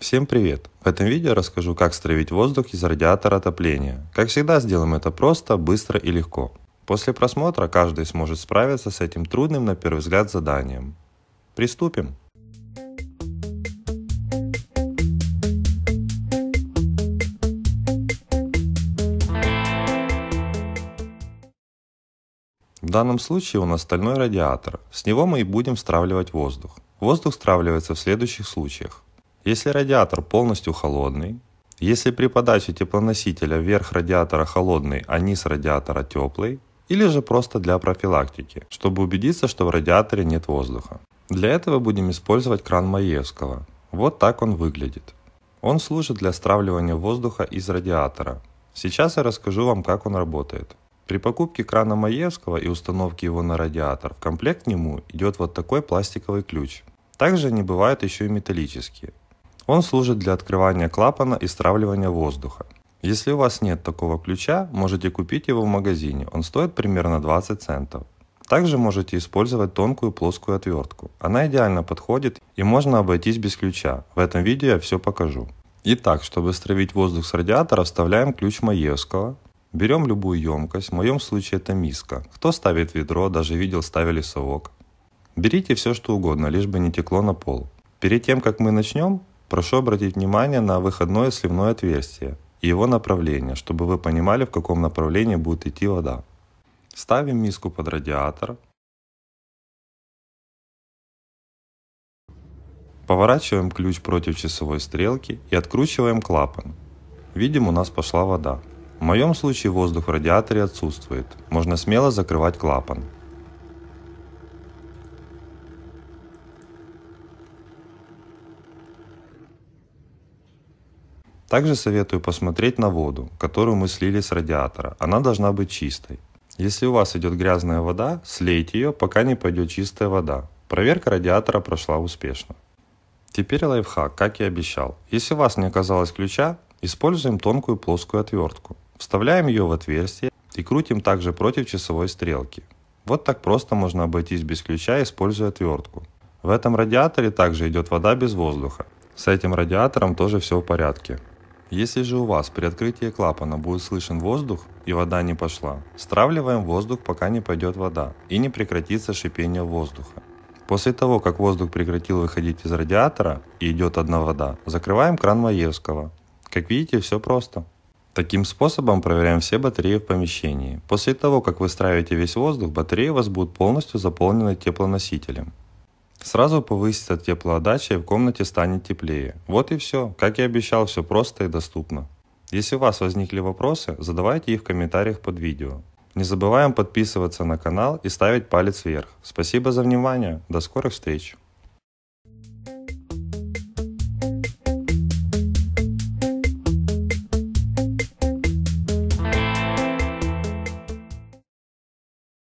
Всем привет! В этом видео расскажу, как стравить воздух из радиатора отопления. Как всегда, сделаем это просто, быстро и легко. После просмотра каждый сможет справиться с этим трудным на первый взгляд заданием. Приступим! В данном случае у нас стальной радиатор. С него мы и будем стравливать воздух. Воздух стравливается в следующих случаях. Если радиатор полностью холодный, если при подаче теплоносителя верх радиатора холодный, а низ радиатора теплый, или же просто для профилактики, чтобы убедиться, что в радиаторе нет воздуха. Для этого будем использовать кран Маевского. Вот так он выглядит. Он служит для стравливания воздуха из радиатора. Сейчас я расскажу вам, как он работает. При покупке крана Маевского и установке его на радиатор в комплект к нему идет вот такой пластиковый ключ. Также они бывают еще и металлические. Он служит для открывания клапана и стравливания воздуха. Если у вас нет такого ключа, можете купить его в магазине, он стоит примерно 20 центов. Также можете использовать тонкую плоскую отвертку. Она идеально подходит и можно обойтись без ключа. В этом видео я все покажу. Итак, чтобы стравить воздух с радиатора, вставляем ключ Маевского. Берем любую емкость, в моем случае это миска. Кто ставит ведро, даже видел, ставили совок. Берите все что угодно, лишь бы не текло на пол. Перед тем, как мы начнем, Прошу обратить внимание на выходное сливное отверстие и его направление, чтобы вы понимали, в каком направлении будет идти вода. Ставим миску под радиатор. Поворачиваем ключ против часовой стрелки и откручиваем клапан. Видим, у нас пошла вода. В моем случае воздух в радиаторе отсутствует. Можно смело закрывать клапан. Также советую посмотреть на воду, которую мы слили с радиатора. Она должна быть чистой. Если у вас идет грязная вода, слейте ее, пока не пойдет чистая вода. Проверка радиатора прошла успешно. Теперь лайфхак, как и обещал. Если у вас не оказалось ключа, используем тонкую плоскую отвертку. Вставляем ее в отверстие и крутим также против часовой стрелки. Вот так просто можно обойтись без ключа, используя отвертку. В этом радиаторе также идет вода без воздуха. С этим радиатором тоже все в порядке. Если же у вас при открытии клапана будет слышен воздух и вода не пошла, стравливаем воздух, пока не пойдет вода и не прекратится шипение воздуха. После того, как воздух прекратил выходить из радиатора и идет одна вода, закрываем кран Маевского. Как видите, все просто. Таким способом проверяем все батареи в помещении. После того, как вы стравите весь воздух, батареи у вас будут полностью заполнены теплоносителем. Сразу повысится теплоотдача и в комнате станет теплее. Вот и все. Как и обещал, все просто и доступно. Если у вас возникли вопросы, задавайте их в комментариях под видео. Не забываем подписываться на канал и ставить палец вверх. Спасибо за внимание. До скорых встреч.